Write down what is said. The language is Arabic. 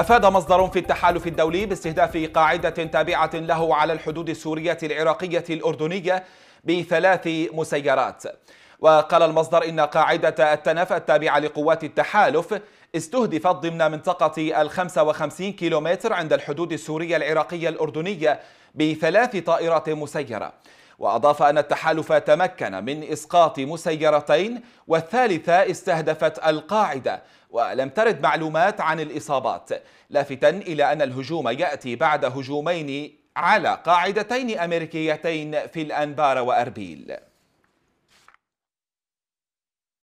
أفاد مصدر في التحالف الدولي باستهداف قاعدة تابعة له على الحدود السورية العراقية الأردنية بثلاث مسيرات وقال المصدر إن قاعدة التنف التابعة لقوات التحالف استهدفت ضمن منطقة ال 55 كيلومتر عند الحدود السورية العراقية الأردنية بثلاث طائرات مسيرة وأضاف أن التحالف تمكن من إسقاط مسيرتين والثالثة استهدفت القاعدة ولم ترد معلومات عن الإصابات لافتا إلى أن الهجوم يأتي بعد هجومين على قاعدتين أمريكيتين في الأنبار وأربيل